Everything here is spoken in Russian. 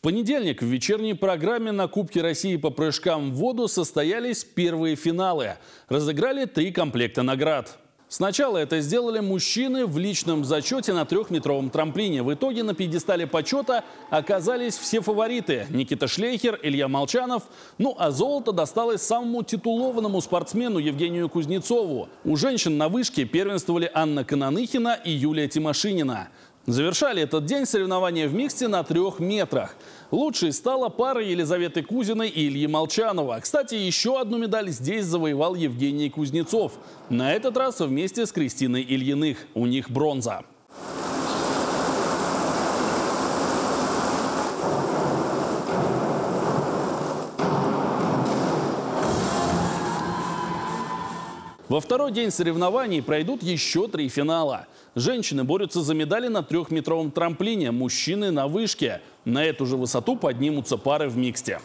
В понедельник в вечерней программе на Кубке России по прыжкам в воду состоялись первые финалы. Разыграли три комплекта наград. Сначала это сделали мужчины в личном зачете на трехметровом трамплине. В итоге на пьедестале почета оказались все фавориты. Никита Шлейхер, Илья Молчанов. Ну а золото досталось самому титулованному спортсмену Евгению Кузнецову. У женщин на вышке первенствовали Анна Кананыхина и Юлия Тимошинина. Завершали этот день соревнования в миксте на трех метрах. Лучшей стала пара Елизаветы Кузиной и Ильи Молчанова. Кстати, еще одну медаль здесь завоевал Евгений Кузнецов. На этот раз вместе с Кристиной Ильиных. У них бронза. Во второй день соревнований пройдут еще три финала. Женщины борются за медали на трехметровом трамплине, мужчины на вышке. На эту же высоту поднимутся пары в миксте.